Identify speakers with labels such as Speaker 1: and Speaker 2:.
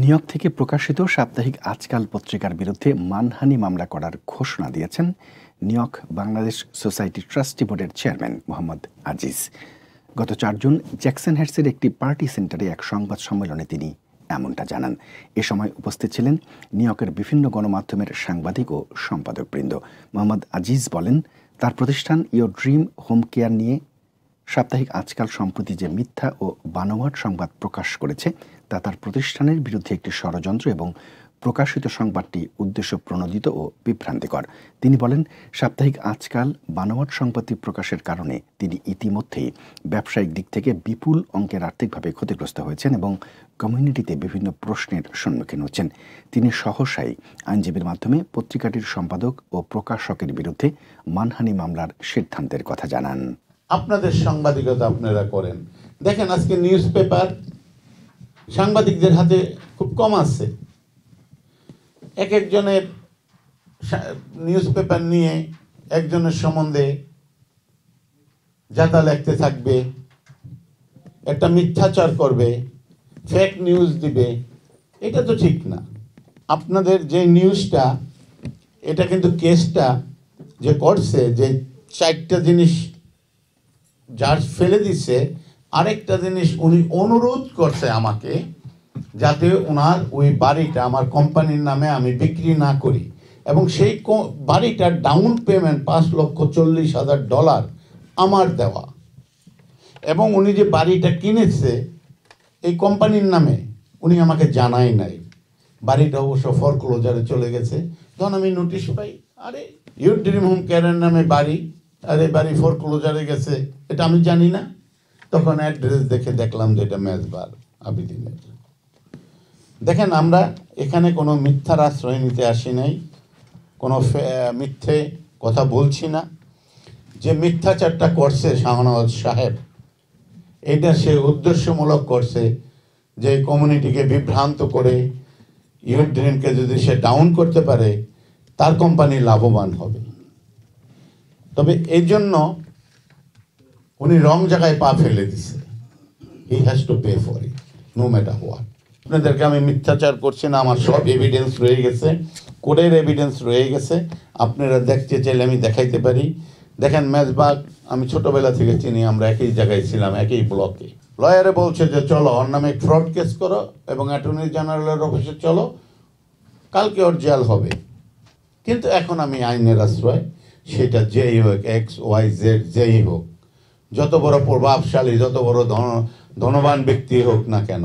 Speaker 1: নিয়োগ থেকে প্রকাশিত সাপ্তাহিক আজকাল পত্রিকার বিরুদ্ধে মানহানি মামলা করার ঘোষণা দিয়েছেন নিয়োগ বাংলাদেশ সোসাইটি ট্রাস্টি বোর্ডের চেয়ারম্যান মোহাম্মদ আজিজ গত চার জুন জ্যাকসন হ্যাটসের একটি পার্টি সেন্টারে এক সংবাদ সম্মেলনে তিনি এমনটা জানান এ সময় উপস্থিত ছিলেন নিয়োগের বিভিন্ন গণমাধ্যমের সাংবাদিক ও সম্পাদকবৃন্দ মোহাম্মদ আজিজ বলেন তার প্রতিষ্ঠান ইয়োর ড্রিম হোম কেয়ার নিয়ে সাপ্তাহিক আজকাল সম্প্রতি যে মিথ্যা ও বানোয়াট সংবাদ প্রকাশ করেছে তা তার প্রতিষ্ঠানের বিরুদ্ধে একটি ষড়যন্ত্র এবং প্রকাশিত সংবাদটি উদ্দেশ্য প্রণোদিত ও বিভ্রান্তিকর তিনি বলেন সাপ্তাহিক আজকাল বানোয়াট সংবাদটি প্রকাশের কারণে তিনি ইতিমধ্যেই ব্যবসায়িক দিক থেকে বিপুল অঙ্কের আর্থিকভাবে ক্ষতিগ্রস্ত হয়েছেন এবং কমিউনিটিতে বিভিন্ন প্রশ্নের সম্মুখীন হচ্ছেন তিনি সহসাই আইনজীবীর মাধ্যমে পত্রিকাটির সম্পাদক ও প্রকাশকের বিরুদ্ধে মানহানি মামলার সিদ্ধান্তের কথা জানান
Speaker 2: আপনাদের সাংবাদিকতা আপনারা করেন দেখেন আজকে নিউজ পেপার সাংবাদিকদের হাতে খুব কম আছে এক একজনের নিউজ পেপার নিয়ে একজনের সম্বন্ধে যাতা লেখতে থাকবে একটা মিথ্যাচার করবে ফেক নিউজ দিবে এটা তো ঠিক না আপনাদের যে নিউজটা এটা কিন্তু কেসটা যে করছে যে চারটা জিনিস যার ফেলে দিছে আরেকটা জিনিস উনি অনুরোধ করছে আমাকে যাতে ওনার ওই বাড়িটা আমার কোম্পানির নামে আমি বিক্রি না করি এবং সেই বাড়িটার ডাউন পেমেন্ট পাঁচ লক্ষ চল্লিশ হাজার ডলার আমার দেওয়া এবং উনি যে বাড়িটা কিনেছে এই কোম্পানির নামে উনি আমাকে জানাই নাই বাড়িটা অবশ্য ফরক্লোজারে চলে গেছে তখন আমি নোটিশ পাই আরে ইউর ড্রিম হোম কেয়ারের নামে বাড়ি আরে বাড়ি ফরক্লোজারে গেছে এটা আমি জানি না তখন অ্যাড্রেস দেখে দেখলাম যে এটা মেজবার আবিদিনের দেখেন আমরা এখানে কোনো মিথ্যার আশ্রয় নিতে আসি নাই কোনো মিথ্যে কথা বলছি না যে মিথ্যাচারটা করছে শাহনওয়াজ সাহেব এটা সে উদ্দেশ্যমূলক করছে যে কমিউনিটিকে বিভ্রান্ত করে ইউড্রিমকে যদি সে ডাউন করতে পারে তার কোম্পানি লাভবান হবে তবে এই জন্য উনি রং জায়গায় পা ফেলে দিছে he has to pay for it no matter what আপনাদেরকে আমি মিথ্যাচার করছি না আমার সব এভিডেন্স রয়ে গেছে কোডের এভিডেন্স রয়ে গেছে আপনারা দেখতে চাইলে আমি দেখাইতে পারি দেখেন মেজবাগ আমি ছোটোবেলা থেকে চিনি আমরা একই জায়গায় ছিলাম একই ব্লকে লয়ারে বলছে যে চলো ওর নামে ফ্রড কেস করো এবং অ্যাটর্নি জেনারেলের অফিসে চলো কালকে ওর জেল হবে কিন্তু এখন আমি আইনের আশ্রয় সেটা যেই হোক এক্স ওয়াই জেড যেই হোক যত বড় প্রভাবশালী যত বড় ধন ধনবান ব্যক্তি হোক না কেন